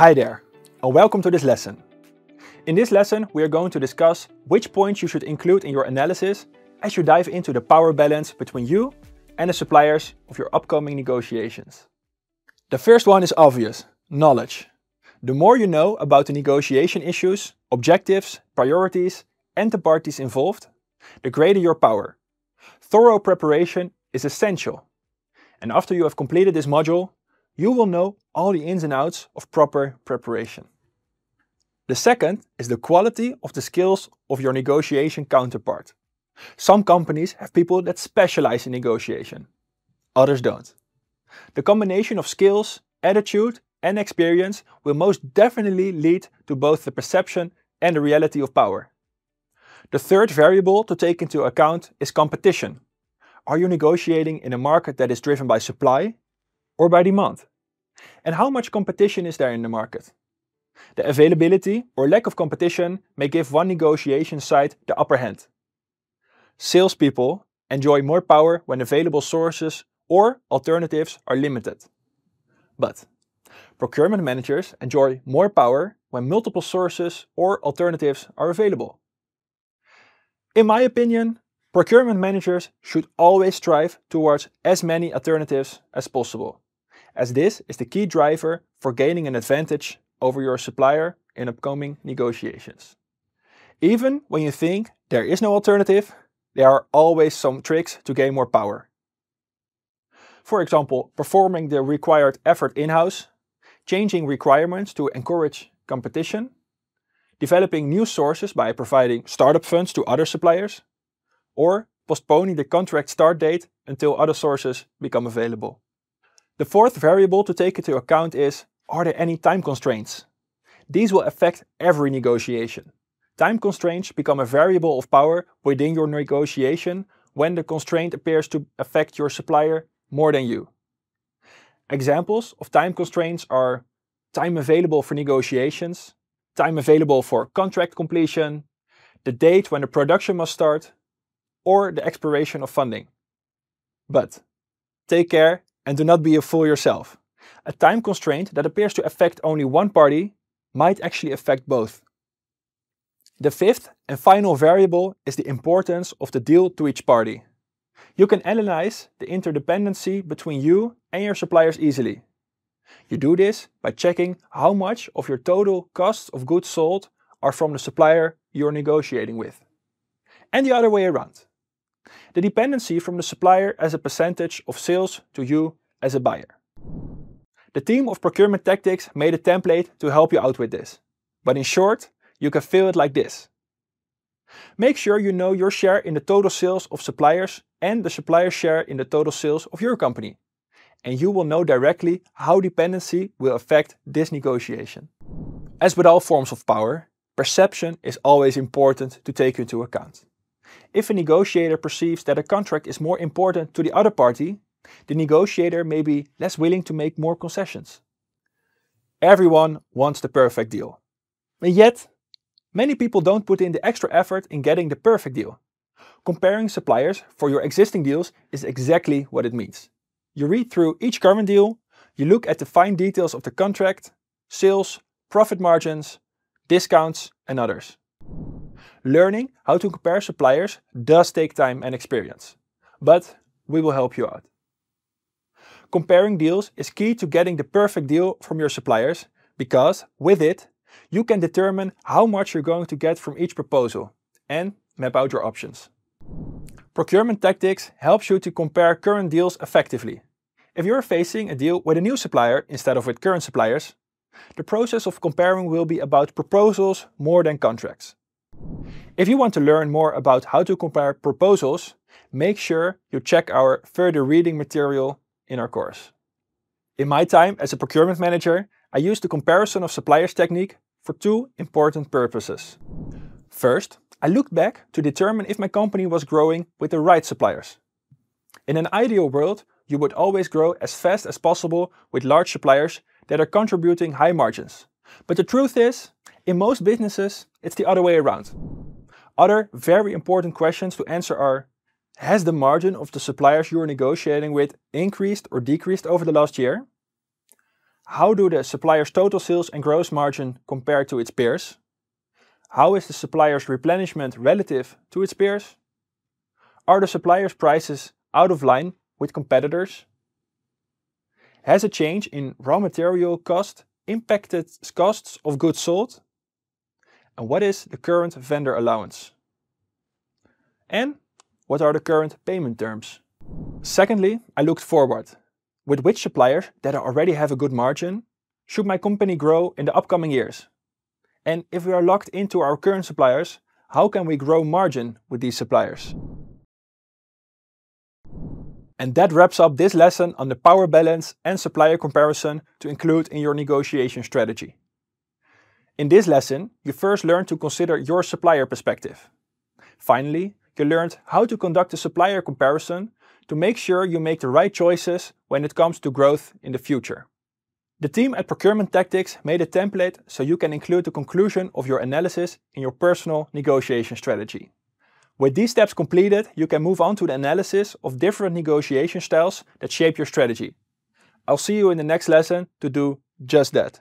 Hi there, and welcome to this lesson. In this lesson, we are going to discuss which points you should include in your analysis as you dive into the power balance between you and the suppliers of your upcoming negotiations. The first one is obvious, knowledge. The more you know about the negotiation issues, objectives, priorities, and the parties involved, the greater your power. Thorough preparation is essential. And after you have completed this module, you will know all the ins and outs of proper preparation. The second is the quality of the skills of your negotiation counterpart. Some companies have people that specialize in negotiation, others don't. The combination of skills, attitude and experience will most definitely lead to both the perception and the reality of power. The third variable to take into account is competition. Are you negotiating in a market that is driven by supply or by demand? And how much competition is there in the market? The availability or lack of competition may give one negotiation side the upper hand. Salespeople enjoy more power when available sources or alternatives are limited. But procurement managers enjoy more power when multiple sources or alternatives are available. In my opinion, procurement managers should always strive towards as many alternatives as possible as this is the key driver for gaining an advantage over your supplier in upcoming negotiations. Even when you think there is no alternative, there are always some tricks to gain more power. For example, performing the required effort in-house, changing requirements to encourage competition, developing new sources by providing startup funds to other suppliers, or postponing the contract start date until other sources become available. The fourth variable to take into account is, are there any time constraints? These will affect every negotiation. Time constraints become a variable of power within your negotiation when the constraint appears to affect your supplier more than you. Examples of time constraints are time available for negotiations, time available for contract completion, the date when the production must start, or the expiration of funding. But take care and do not be a fool yourself. A time constraint that appears to affect only one party might actually affect both. The fifth and final variable is the importance of the deal to each party. You can analyze the interdependency between you and your suppliers easily. You do this by checking how much of your total costs of goods sold are from the supplier you're negotiating with. And the other way around the dependency from the supplier as a percentage of sales to you as a buyer. The team of Procurement Tactics made a template to help you out with this. But in short, you can fill it like this. Make sure you know your share in the total sales of suppliers and the supplier's share in the total sales of your company. And you will know directly how dependency will affect this negotiation. As with all forms of power, perception is always important to take into account. If a negotiator perceives that a contract is more important to the other party, the negotiator may be less willing to make more concessions. Everyone wants the perfect deal. And yet, many people don't put in the extra effort in getting the perfect deal. Comparing suppliers for your existing deals is exactly what it means. You read through each current deal, you look at the fine details of the contract, sales, profit margins, discounts, and others. Learning how to compare suppliers does take time and experience, but we will help you out. Comparing deals is key to getting the perfect deal from your suppliers because with it, you can determine how much you're going to get from each proposal and map out your options. Procurement Tactics helps you to compare current deals effectively. If you're facing a deal with a new supplier instead of with current suppliers, the process of comparing will be about proposals more than contracts. If you want to learn more about how to compare proposals, make sure you check our further reading material in our course. In my time as a procurement manager, I used the comparison of suppliers technique for two important purposes. First, I looked back to determine if my company was growing with the right suppliers. In an ideal world, you would always grow as fast as possible with large suppliers that are contributing high margins. But the truth is, in most businesses, it's the other way around. Other very important questions to answer are, has the margin of the suppliers you're negotiating with increased or decreased over the last year? How do the supplier's total sales and gross margin compare to its peers? How is the supplier's replenishment relative to its peers? Are the supplier's prices out of line with competitors? Has a change in raw material cost impacted costs of goods sold? and what is the current vendor allowance? And what are the current payment terms? Secondly, I looked forward. With which suppliers that already have a good margin should my company grow in the upcoming years? And if we are locked into our current suppliers, how can we grow margin with these suppliers? And that wraps up this lesson on the power balance and supplier comparison to include in your negotiation strategy. In this lesson, you first learned to consider your supplier perspective. Finally, you learned how to conduct a supplier comparison to make sure you make the right choices when it comes to growth in the future. The team at Procurement Tactics made a template so you can include the conclusion of your analysis in your personal negotiation strategy. With these steps completed, you can move on to the analysis of different negotiation styles that shape your strategy. I'll see you in the next lesson to do just that.